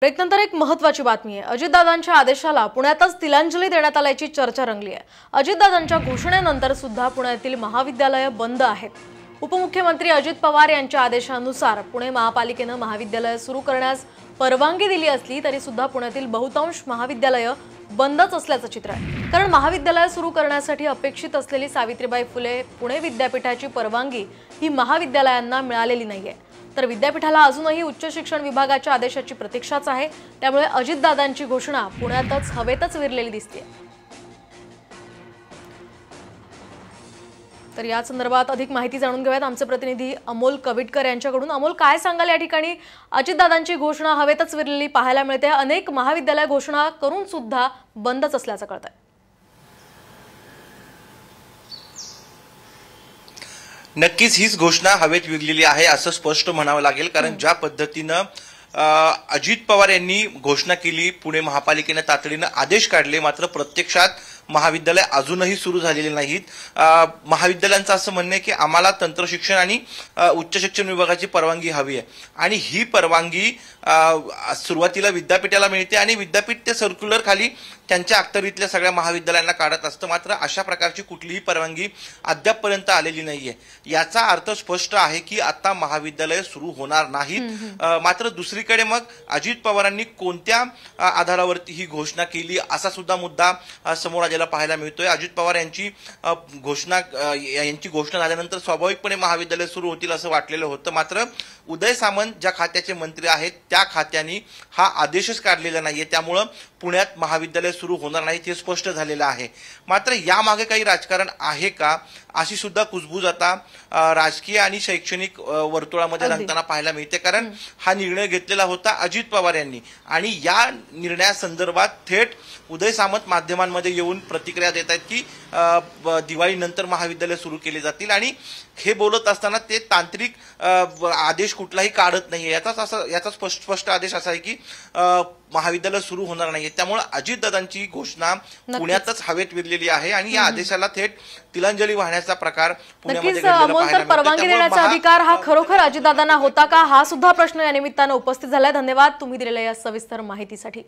ब्रेकनंतर एक महत्वाची बातमी आहे अजितदादांच्या आदेशाला पुण्यातच तिलांजली देण्यात आल्याची चर्चा रंगली आहे अजितदादांच्या घोषणेनंतर सुद्धा पुण्यातील महाविद्यालयं बंद आहेत उपमुख्यमंत्री अजित पवार यांच्या आदेशानुसार पुणे महापालिकेनं महाविद्यालयं सुरू करण्यास परवानगी दिली असली तरी सुद्धा पुण्यातील बहुतांश महाविद्यालयं बंदच असल्याचं चित्र आहे कारण महाविद्यालय सुरू करण्यासाठी अपेक्षित असलेली सावित्रीबाई फुले पुणे विद्यापीठाची परवानगी ही महाविद्यालयांना मिळालेली नाहीये तर विद्यापीठाला अजूनही उच्च शिक्षण विभागाच्या आदेशाची प्रतीक्षाच आहे त्यामुळे अजितदादांची घोषणा पुण्यातच हवेतच विरलेली दिसते तर या संदर्भात अधिक माहिती जाणून घेऊयात आमचे प्रतिनिधी अमोल कविटकर यांच्याकडून अमोल काय सांगाल या ठिकाणी अजितदादांची घोषणा हवेतच विरलेली पाहायला मिळते अनेक महाविद्यालय घोषणा करून सुद्धा बंदच असल्याचं कळत आहे नक्कीच हीच घोषणा हवेत विरलेली आहे असं स्पष्ट म्हणावं लागेल कारण हो. ज्या पद्धतीनं अजित पवार यांनी घोषणा केली पुणे महापालिकेनं तातडीनं आदेश काढले मात्र प्रत्यक्षात महाविद्यालय अजूनही सुरू झालेली नाहीत महाविद्यालयांचं असं म्हणणं आहे की आम्हाला तंत्रशिक्षण आणि उच्च शिक्षण विभागाची परवानगी हवी आहे आणि ही परवानगी सुरुवातीला विद्यापीठाला मिळते आणि विद्यापीठ ते सर्क्युलर खाली त्यांच्या अखतरीतल्या सगळ्या महाविद्यालयांना काढत असतं मात्र अशा प्रकारची कुठलीही परवानगी अद्यापपर्यंत आलेली नाहीये याचा अर्थ स्पष्ट आहे की आता महाविद्यालय सुरू होणार नाहीत मात्र दुसरीकडे मग अजित पवारांनी कोणत्या आधारावरती ही घोषणा केली असा सुद्धा मुद्दा समोर आपल्याला पाहायला मिळतोय अजित पवार यांची घोषणा यांची घोषणा झाल्यानंतर स्वाभाविकपणे महाविद्यालय सुरू होतील असं वाटलेलं होतं मात्र उदय सामंत ज्या खात्याचे मंत्री आहेत त्या खात्याने हा आदेशच काढलेला नाहीये त्यामुळं पुण्यात महाविद्यालय सुरू होणार नाही हे स्पष्ट झालेलं आहे मात्र यामागे काही राजकारण आहे का अशी सुद्धा कुजबूज आता राजकीय आणि शैक्षणिक वर्तुळामध्ये रंगताना पाहायला मिळते कारण हा निर्णय घेतलेला होता अजित पवार यांनी आणि या निर्णयासंदर्भात थेट उदय सामंत माध्यमांमध्ये येऊन प्रतिक्रिया देत आहेत की दिवाळीनंतर महाविद्यालय सुरू केले जातील आणि हे बोलत असताना ते तांत्रिक आदेश कुठलाही काढत नाही याचाच असा याचा स्पष्ट स्पष्ट आदेश असा आहे की महाविद्यालय सुरू होणार नाहीये त्यामुळे अजितदादांची घोषणा पुण्यातच हवेत विरलेली आहे आणि या आदेशाला थेट तिलांजली वाहण्याचा प्रकार पुण्यामध्ये परवानगी देण्याचा अधिकार हा खरोखर अजितदादांना होता का हा सुद्धा प्रश्न या निमित्तानं उपस्थित झालाय धन्यवाद तुम्ही दिलेल्या या सविस्तर माहितीसाठी